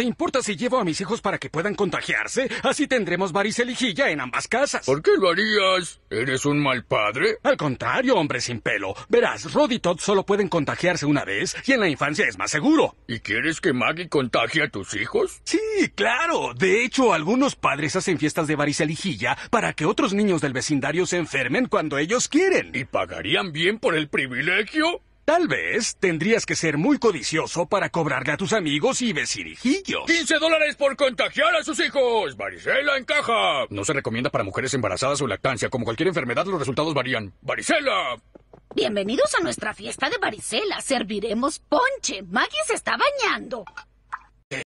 ¿Te importa si llevo a mis hijos para que puedan contagiarse? Así tendremos varicelijilla en ambas casas. ¿Por qué lo harías? ¿Eres un mal padre? Al contrario, hombre sin pelo. Verás, Rod y Todd solo pueden contagiarse una vez y en la infancia es más seguro. ¿Y quieres que Maggie contagie a tus hijos? Sí, claro. De hecho, algunos padres hacen fiestas de varicelijilla para que otros niños del vecindario se enfermen cuando ellos quieren. ¿Y pagarían bien por el privilegio? Tal vez tendrías que ser muy codicioso para cobrarle a tus amigos y vecinijillos. ¡15 dólares por contagiar a sus hijos! ¡Varicela encaja! No se recomienda para mujeres embarazadas o lactancia. Como cualquier enfermedad, los resultados varían. ¡Varicela! Bienvenidos a nuestra fiesta de varicela. Serviremos ponche. Maggie se está bañando.